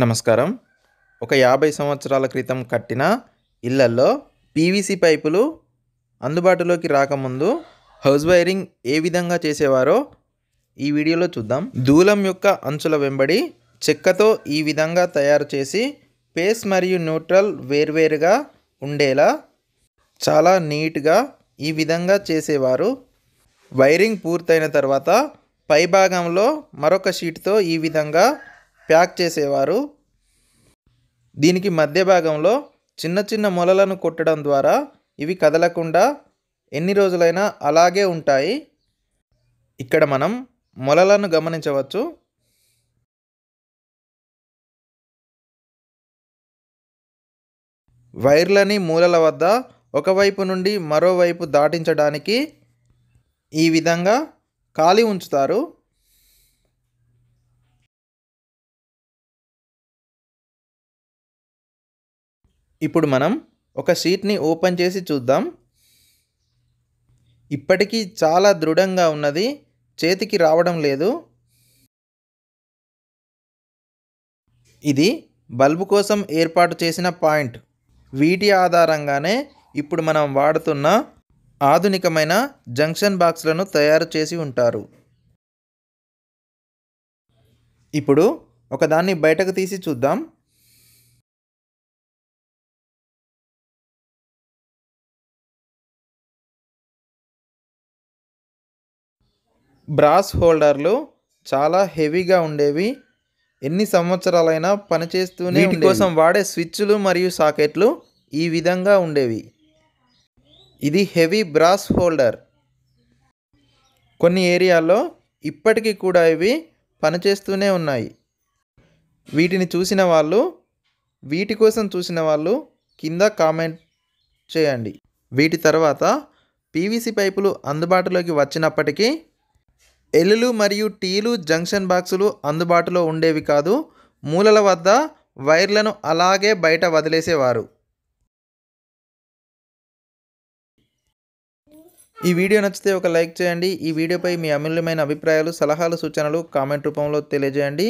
నమస్కారం ఒక యాభై సంవత్సరాల క్రితం కట్టిన ఇళ్లల్లో పీవీసీ పైపులు అందుబాటులోకి రాకముందు హౌస్ వైరింగ్ ఏ విధంగా చేసేవారో ఈ వీడియోలో చూద్దాం దూలం యొక్క అంచుల వెంబడి చెక్కతో ఈ విధంగా తయారు చేసి పేస్ మరియు న్యూట్రల్ వేర్వేరుగా ఉండేలా చాలా నీట్గా ఈ విధంగా చేసేవారు వైరింగ్ పూర్తయిన తర్వాత పైభాగంలో మరొక షీట్తో ఈ విధంగా ప్యాక్ చేసేవారు దీనికి మధ్య భాగంలో చిన్న చిన్న మొలలను కొట్టడం ద్వారా ఇవి కదలకుండా ఎన్ని రోజులైనా అలాగే ఉంటాయి ఇక్కడ మనం మొలలను గమనించవచ్చు వైర్లని మూలల వద్ద ఒకవైపు నుండి మరోవైపు దాటించడానికి ఈ విధంగా ఖాళీ ఉంచుతారు ఇప్పుడు మనం ఒక షీట్ని ఓపెన్ చేసి చూద్దాం ఇప్పటికీ చాలా దృఢంగా ఉన్నది చేతికి రావడం లేదు ఇది బల్బు కోసం ఏర్పాటు చేసిన పాయింట్ వీటి ఆధారంగానే ఇప్పుడు మనం వాడుతున్న ఆధునికమైన జంక్షన్ బాక్స్లను తయారు చేసి ఉంటారు ఇప్పుడు ఒకదాన్ని బయటకు తీసి చూద్దాం బ్రాస్ హోల్డర్లు చాలా హెవీగా ఉండేవి ఎన్ని సంవత్సరాలైనా పనిచేస్తూనే నీటి కోసం వాడే స్విచ్లు మరియు సాకెట్లు ఈ విధంగా ఉండేవి ఇది హెవీ బ్రాస్ హోల్డర్ కొన్ని ఏరియాల్లో ఇప్పటికీ కూడా ఇవి పనిచేస్తూనే ఉన్నాయి వీటిని చూసిన వాళ్ళు వీటి కోసం చూసిన వాళ్ళు కింద కామెంట్ చేయండి వీటి తర్వాత పీవీసీ పైపులు అందుబాటులోకి వచ్చినప్పటికీ ఎల్లులు మరియు టీలు జంక్షన్ బాక్సులు అందుబాటులో ఉండేవి కాదు మూలల వద్ద వైర్లను అలాగే బయట వదిలేసేవారు ఈ వీడియో నచ్చితే ఒక లైక్ చేయండి ఈ వీడియోపై మీ అమూల్యమైన అభిప్రాయాలు సలహాలు సూచనలు కామెంట్ రూపంలో తెలియజేయండి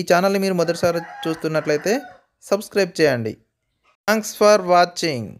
ఈ ఛానల్ని మీరు మొదటిసారి చూస్తున్నట్లయితే సబ్స్క్రైబ్ చేయండి థ్యాంక్స్ ఫర్ వాచింగ్